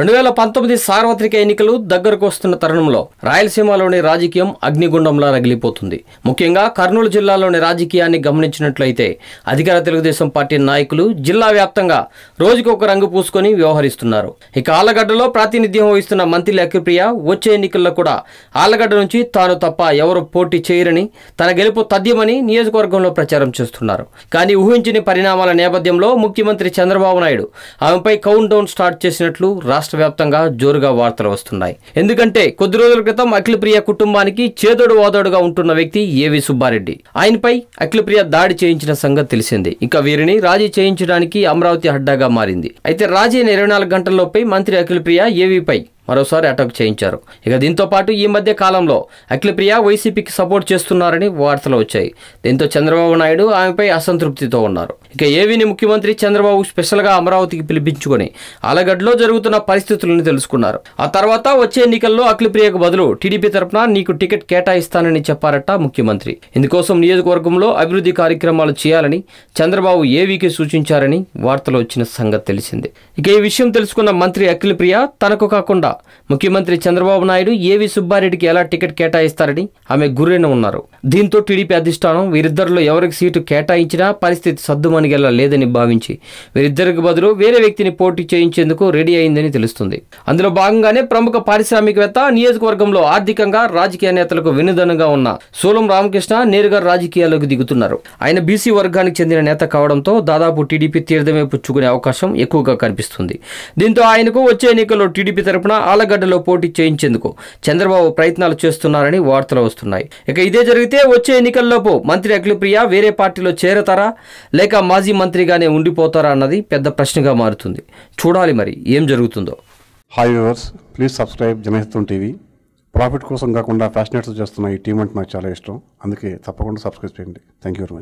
రెండు వేల పంతొమ్మిది సార్వత్రిక ఎన్నికలు దగ్గరకు వస్తున్న తరుణంలో రాయలసీమలోని రాజకీయం అగ్నిగుండంలా రగిలిపోతుంది ముఖ్యంగా కర్నూలు జిల్లాలోని రాజకీయాన్ని గమనించినట్లయితే అధికార తెలుగుదేశం పార్టీ నాయకులు జిల్లా వ్యాప్తంగా రోజుకొక రంగు పూసుకొని వ్యవహరిస్తున్నారు ఇక ఆలగడ్డలో ప్రాతినిధ్యం వహిస్తున్న మంత్రి అఖిలప్రియ వచ్చే ఎన్నికల్లో కూడా ఆలగడ్డ నుంచి తాను తప్ప ఎవరు పోటీ చేయరని తన గెలుపు తథ్యమని నియోజకవర్గంలో ప్రచారం చేస్తున్నారు కానీ ఊహించని పరిణామాల నేపథ్యంలో ముఖ్యమంత్రి చంద్రబాబు నాయుడు ఆమెపై కౌంట్ డౌన్ స్టార్ట్ చేసినట్లు రాష్ట్ర రాష్ట్ర వ్యాప్తంగా జోరుగా వార్తలు వస్తున్నాయి ఎందుకంటే కొద్ది రోజుల క్రితం అఖిలప్రియ కుటుంబానికి చేదోడు వాదోడుగా ఉంటున్న వ్యక్తి ఏవి సుబ్బారెడ్డి ఆయనపై అఖిలప్రియ దాడి చేయించిన సంగతి తెలిసింది ఇక వీరిని రాజీ చేయించడానికి అమరావతి అడ్డాగా మారింది అయితే రాజీ ఇరవై నాలుగు గంటల్లోపై మంత్రి అఖిలప్రియ ఏవీపై మరోసారి అటాక్ చేయించారు ఇక దీంతో పాటు ఈ మధ్య కాలంలో అఖిలప్రియ వైసీపీకి సపోర్ట్ చేస్తున్నారని వార్తలు వచ్చాయి దీంతో చంద్రబాబు నాయుడు ఆమెపై అసంతృప్తితో ఉన్నారు ఇక ఏవీని ముఖ్యమంత్రి చంద్రబాబు స్పెషల్గా అమరావతికి పిలిపించుకొని అలగడ్లో జరుగుతున్న పరిస్థితులను తెలుసుకున్నారు ఆ తర్వాత వచ్చే ఎన్నికల్లో అఖిలప్రియకు బదులు టీడీపీ తరఫున నీకు టికెట్ కేటాయిస్తానని చెప్పారట ముఖ్యమంత్రి ఇందుకోసం నియోజకవర్గంలో అభివృద్ధి కార్యక్రమాలు చేయాలని చంద్రబాబు ఏవీకి సూచించారని వార్తలు వచ్చిన సంగతి తెలిసింది ఇక ఈ విషయం తెలుసుకున్న మంత్రి అఖిలప్రియ తనకు కాకుండా ముఖ్యమంత్రి చంద్రబాబు నాయుడు ఏవి సుబ్బారెడ్డికి ఎలా టికెట్ కేటాయిస్తారని ఆమె గురైన ఉన్నారు దీంతో టీడీపీ అధిష్టానం వీరిద్దరిలో ఎవరికి సీటు కేటాయించినా పరిస్థితి సద్దుమణిగేలా లేదని భావించి వీరిద్దరికి బదులు వేరే వ్యక్తిని పోటీ చేయించేందుకు రెడీ అయిందని తెలుస్తుంది అందులో భాగంగానే ప్రముఖ పారిశ్రామికవేత్త నియోజకవర్గంలో ఆర్థికంగా రాజకీయ నేతలకు వినుదనంగా ఉన్న సోలం రామకృష్ణ నేరుగా రాజకీయాల్లోకి దిగుతున్నారు ఆయన బీసీ వర్గానికి చెందిన నేత కావడంతో దాదాపు టీడీపీ తీర్థమే పుచ్చుకునే అవకాశం ఎక్కువగా కనిపిస్తుంది దీంతో ఆయనకు వచ్చే ఎన్నికల్లో టీడీపీ తరపున ఆలగడ్డలో పోటీ చేయించేందుకు చంద్రబాబు ప్రయత్నాలు చేస్తున్నారని వార్తలు వస్తున్నాయి ఇక ఇదే జరిగితే వచ్చే ఎన్నికల్లోపు మంత్రి అఖిలప్రియ వేరే పార్టీలో చేరతారా లేక మాజీ మంత్రిగానే ఉండిపోతారా అన్నది పెద్ద ప్రశ్నగా మారుతుంది చూడాలి మరి ఏం జరుగుతుందో hi viewers please subscribe Janahitam TV profit కోసం కాకుండా ఫ్యాషనేట్స్ చేస్తున్న ఈ టీం అంటే నాకు చాలా ఇష్టం అందుకే తప్పకుండా సబ్స్క్రైబ్ చేయండి థ్యాంక్ యూ వెరీ మచ్